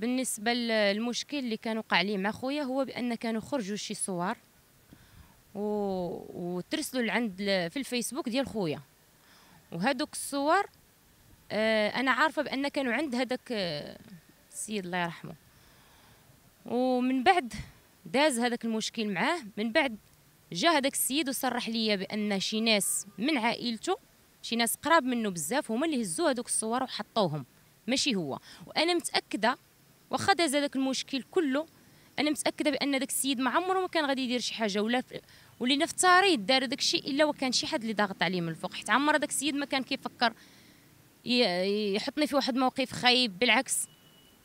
بالنسبه للمشكل اللي كان وقع لي مع خويا هو بان كانوا خرجوا شي صور و... وترسلوا لعند في الفيسبوك ديال خويا وهذوك الصور آه، انا عارفه بان كانوا عند هذاك آه، السيد الله يرحمه ومن بعد داز هذاك المشكل معاه من بعد جا هذاك السيد وصرح لي بان شي ناس من عائلته شي ناس قراب منه بزاف هما اللي هزوا هذوك الصور وحطوهم ماشي هو وانا متاكده واخا داز هذاك المشكل كله انا متاكده بان داك السيد ما عمره ما كان غادي يدير شي حاجه ولا ولينا في دار داك الشيء الا وكان شي حد اللي ضاغط عليه من الفوق حيت عمر داك السيد ما كان كيفكر يحطني في واحد موقف خايب بالعكس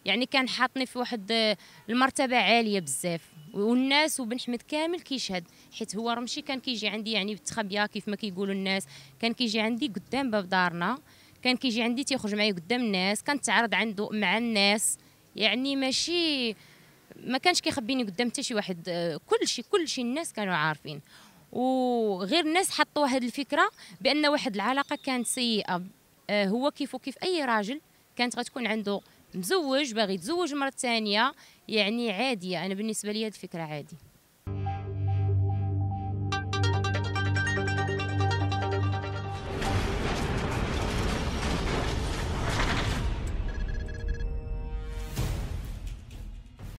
يعني كان حاطني في واحد آه، المرتبه عاليه بزاف والناس وبن حمد كامل كيشهد حيت هو راه ماشي كان كيجي عندي يعني بالتخبيه كيف ما كيقولوا الناس كان كيجي عندي قدام باب دارنا كان كيجي عندي تيخرج معايا قدام الناس كنتعرض عنده مع الناس يعني ماشي ما كانش كيخبيني قدام حتى شي واحد آه، كلشي كلشي الناس كانوا عارفين وغير الناس حطوا واحد الفكره بان واحد العلاقه كانت سيئه آه، هو كيف وكيف اي راجل كانت غتكون عنده مزوج باغي يتزوج مره ثانيه يعني عاديه انا بالنسبه لي هذه الفكره عادي